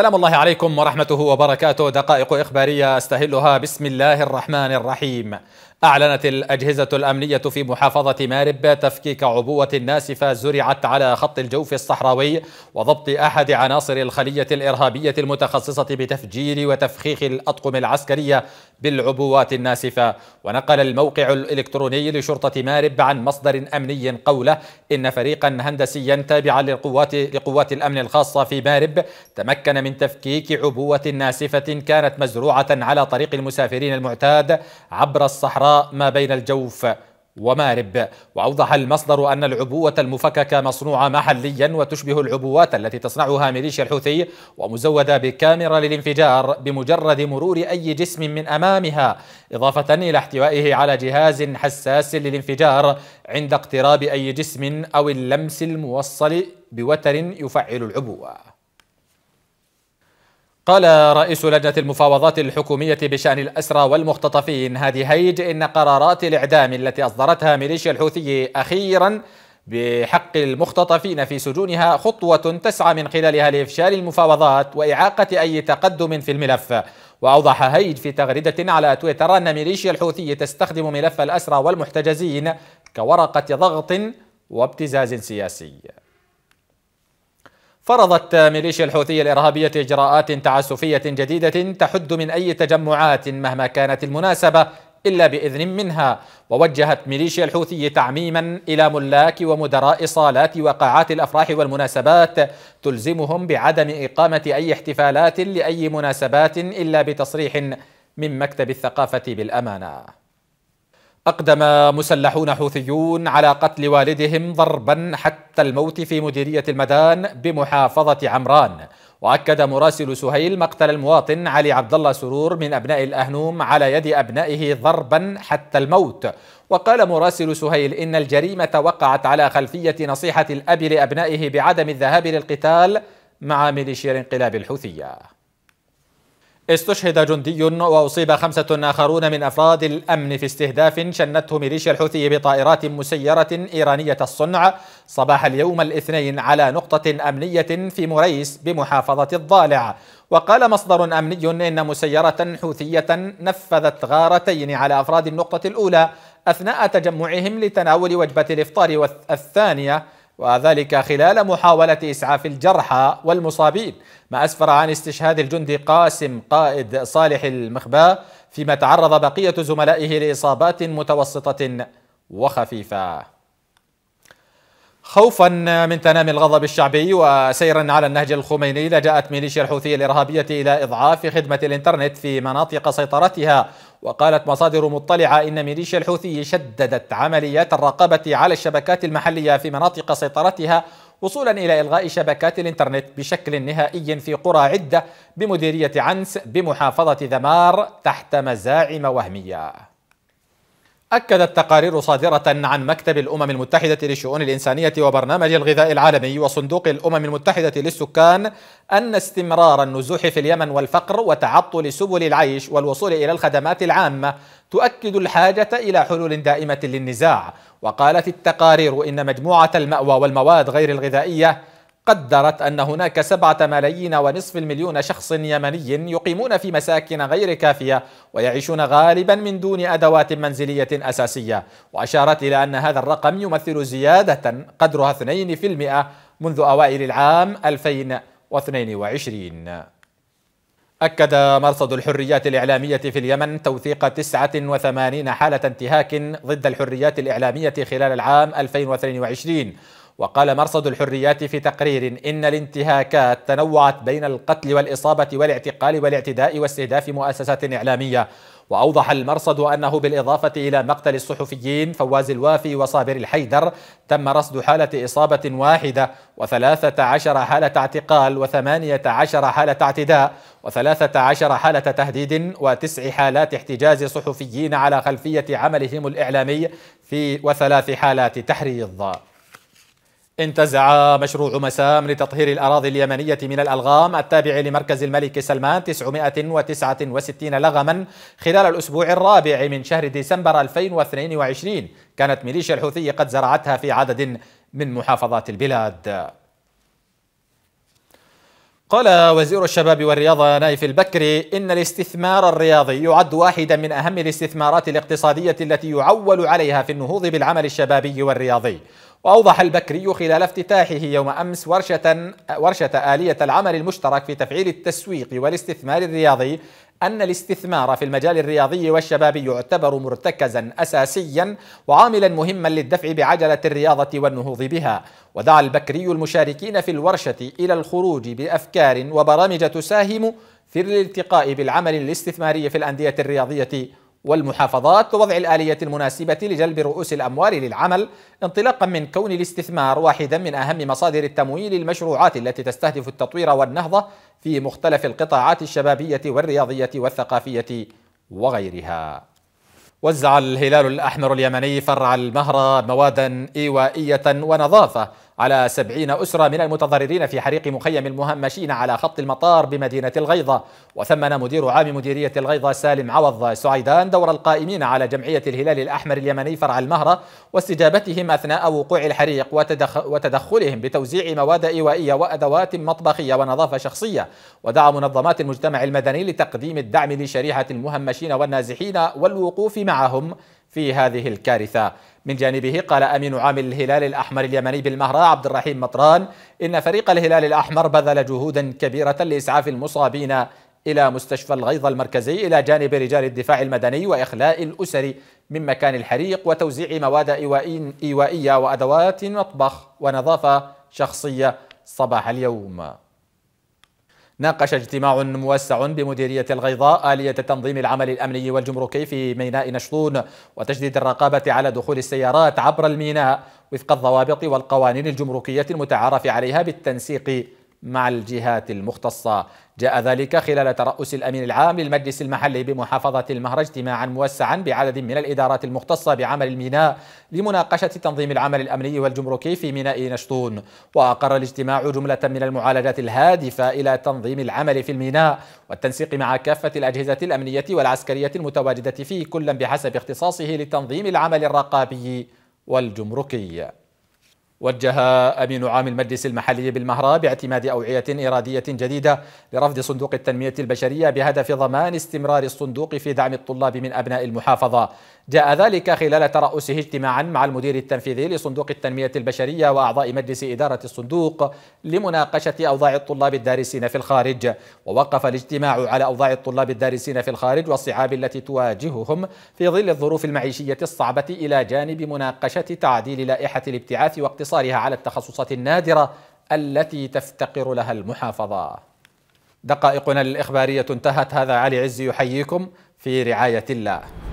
سلام الله عليكم ورحمته وبركاته دقائق إخبارية أستهلها بسم الله الرحمن الرحيم أعلنت الأجهزة الأمنية في محافظة مارب تفكيك عبوة ناسفة زرعت على خط الجوف الصحراوي وضبط أحد عناصر الخلية الإرهابية المتخصصة بتفجير وتفخيخ الأطقم العسكرية بالعبوات الناسفة ونقل الموقع الإلكتروني لشرطة مارب عن مصدر أمني قوله إن فريقا هندسيا تابعا للقوات لقوات الأمن الخاصة في مارب تمكن من تفكيك عبوة ناسفة كانت مزروعة على طريق المسافرين المعتاد عبر الصحراء ما بين الجوف ومارب وأوضح المصدر أن العبوة المفككة مصنوعة محليا وتشبه العبوات التي تصنعها ميليشيا الحوثي ومزودة بكاميرا للانفجار بمجرد مرور أي جسم من أمامها إضافة إلى احتوائه على جهاز حساس للانفجار عند اقتراب أي جسم أو اللمس الموصل بوتر يفعل العبوة قال رئيس لجنة المفاوضات الحكومية بشأن الأسرى والمختطفين هادي هيج إن قرارات الإعدام التي أصدرتها ميليشيا الحوثي أخيرا بحق المختطفين في سجونها خطوة تسعى من خلالها لإفشال المفاوضات وإعاقة أي تقدم في الملف وأوضح هيج في تغريدة على تويتر أن ميليشيا الحوثي تستخدم ملف الأسرى والمحتجزين كورقة ضغط وابتزاز سياسي فرضت ميليشيا الحوثية الإرهابية إجراءات تعسفية جديدة تحد من أي تجمعات مهما كانت المناسبة إلا بإذن منها ووجهت ميليشيا الحوثي تعميما إلى ملاك ومدراء صالات وقاعات الأفراح والمناسبات تلزمهم بعدم إقامة أي احتفالات لأي مناسبات إلا بتصريح من مكتب الثقافة بالأمانة أقدم مسلحون حوثيون على قتل والدهم ضربا حتى الموت في مديرية المدان بمحافظة عمران وأكد مراسل سهيل مقتل المواطن علي عبد الله سرور من أبناء الأهنوم على يد أبنائه ضربا حتى الموت وقال مراسل سهيل إن الجريمة وقعت على خلفية نصيحة الأب لأبنائه بعدم الذهاب للقتال مع ميليشيا الانقلاب الحوثية استشهد جندي وأصيب خمسة آخرون من أفراد الأمن في استهداف شنته ميليشيا الحوثي بطائرات مسيرة إيرانية الصنع صباح اليوم الاثنين على نقطة أمنية في مريس بمحافظة الضالع وقال مصدر أمني إن مسيرة حوثية نفذت غارتين على أفراد النقطة الأولى أثناء تجمعهم لتناول وجبة الإفطار الثانية وذلك خلال محاولة إسعاف الجرحى والمصابين ما أسفر عن استشهاد الجندي قاسم قائد صالح المخباة فيما تعرض بقية زملائه لإصابات متوسطة وخفيفة خوفا من تنامي الغضب الشعبي وسيرا على النهج الخميني لجأت ميليشيا الحوثية الإرهابية إلى إضعاف خدمة الإنترنت في مناطق سيطرتها وقالت مصادر مطلعة إن ميليشيا الحوثي شددت عمليات الرقابة على الشبكات المحلية في مناطق سيطرتها وصولا إلى إلغاء شبكات الإنترنت بشكل نهائي في قرى عدة بمديرية عنس بمحافظة ذمار تحت مزاعم وهمية أكدت تقارير صادرة عن مكتب الأمم المتحدة للشؤون الإنسانية وبرنامج الغذاء العالمي وصندوق الأمم المتحدة للسكان أن استمرار النزوح في اليمن والفقر وتعطل سبل العيش والوصول إلى الخدمات العامة تؤكد الحاجة إلى حلول دائمة للنزاع وقالت التقارير إن مجموعة المأوى والمواد غير الغذائية قدرت أن هناك سبعة ملايين ونصف المليون شخص يمني يقيمون في مساكن غير كافية ويعيشون غالبا من دون أدوات منزلية أساسية وأشارت إلى أن هذا الرقم يمثل زيادة قدرها 2% منذ أوائل العام 2022 أكد مرصد الحريات الإعلامية في اليمن توثيق 89 حالة انتهاك ضد الحريات الإعلامية خلال العام 2022 وقال مرصد الحريات في تقرير إن الانتهاكات تنوعت بين القتل والإصابة والاعتقال والاعتداء واستهداف مؤسسات إعلامية وأوضح المرصد أنه بالإضافة إلى مقتل الصحفيين فواز الوافي وصابر الحيدر تم رصد حالة إصابة واحدة وثلاثة عشر حالة اعتقال وثمانية عشر حالة اعتداء وثلاثة عشر حالة تهديد وتسع حالات احتجاز صحفيين على خلفية عملهم الإعلامي في وثلاث حالات تحريض انتزع مشروع مسام لتطهير الأراضي اليمنية من الألغام التابع لمركز الملك سلمان 969 لغما خلال الأسبوع الرابع من شهر ديسمبر 2022 كانت ميليشيا الحوثي قد زرعتها في عدد من محافظات البلاد قال وزير الشباب والرياضة نايف البكري إن الاستثمار الرياضي يعد واحدا من أهم الاستثمارات الاقتصادية التي يعول عليها في النهوض بالعمل الشبابي والرياضي وأوضح البكري خلال افتتاحه يوم أمس ورشة, ورشة آلية العمل المشترك في تفعيل التسويق والاستثمار الرياضي أن الاستثمار في المجال الرياضي والشبابي يعتبر مرتكزا أساسيا وعاملا مهما للدفع بعجلة الرياضة والنهوض بها ودعا البكري المشاركين في الورشة إلى الخروج بأفكار وبرامج تساهم في الالتقاء بالعمل الاستثماري في الأندية الرياضية والمحافظات ووضع الآلية المناسبة لجلب رؤوس الأموال للعمل انطلاقا من كون الاستثمار واحدا من أهم مصادر التمويل للمشروعات التي تستهدف التطوير والنهضة في مختلف القطاعات الشبابية والرياضية والثقافية وغيرها وزع الهلال الأحمر اليمني فرع المهرة موادا إيوائية ونظافة على سبعين أسرة من المتضررين في حريق مخيم المهمشين على خط المطار بمدينة الغيضة وثمن مدير عام مديرية الغيضة سالم عوض سعيدان دور القائمين على جمعية الهلال الأحمر اليمني فرع المهرة واستجابتهم أثناء وقوع الحريق وتدخلهم بتوزيع مواد إيوائية وأدوات مطبخية ونظافة شخصية ودعا منظمات المجتمع المدني لتقديم الدعم لشريحة المهمشين والنازحين والوقوف معهم في هذه الكارثة من جانبه قال أمين عامل الهلال الأحمر اليمني بالمهرة عبد الرحيم مطران إن فريق الهلال الأحمر بذل جهودا كبيرة لإسعاف المصابين إلى مستشفى الغيظ المركزي إلى جانب رجال الدفاع المدني وإخلاء الأسر من مكان الحريق وتوزيع مواد إيوائية وأدوات مطبخ ونظافة شخصية صباح اليوم ناقش اجتماع موسع بمديرية الغيضاء آلية تنظيم العمل الأمني والجمركي في ميناء نشطون وتجديد الرقابة على دخول السيارات عبر الميناء وفق الضوابط والقوانين الجمركية المتعارف عليها بالتنسيق مع الجهات المختصة جاء ذلك خلال ترأس الأمين العام للمجلس المحلي بمحافظة المهر اجتماعا موسعا بعدد من الإدارات المختصة بعمل الميناء لمناقشة تنظيم العمل الأمني والجمركي في ميناء نشطون وأقر الاجتماع جملة من المعالجات الهادفة إلى تنظيم العمل في الميناء والتنسيق مع كافة الأجهزة الأمنية والعسكرية المتواجدة فيه كلا بحسب اختصاصه لتنظيم العمل الرقابي والجمركي وجه أمين عام المجلس المحلي بالمهرة باعتماد أوعية إرادية جديدة لرفض صندوق التنمية البشرية بهدف ضمان استمرار الصندوق في دعم الطلاب من أبناء المحافظة جاء ذلك خلال ترأسه اجتماعا مع المدير التنفيذي لصندوق التنمية البشرية وأعضاء مجلس إدارة الصندوق لمناقشة أوضاع الطلاب الدارسين في الخارج ووقف الاجتماع على أوضاع الطلاب الدارسين في الخارج والصعاب التي تواجههم في ظل الظروف المعيشية الصعبة إلى جانب مناقشة تعديل لائحة الابتعاث واقتصاد لاقتصارها على التخصصات النادرة التي تفتقر لها المحافظة دقائقنا الإخبارية انتهت هذا علي عزي يحييكم في رعاية الله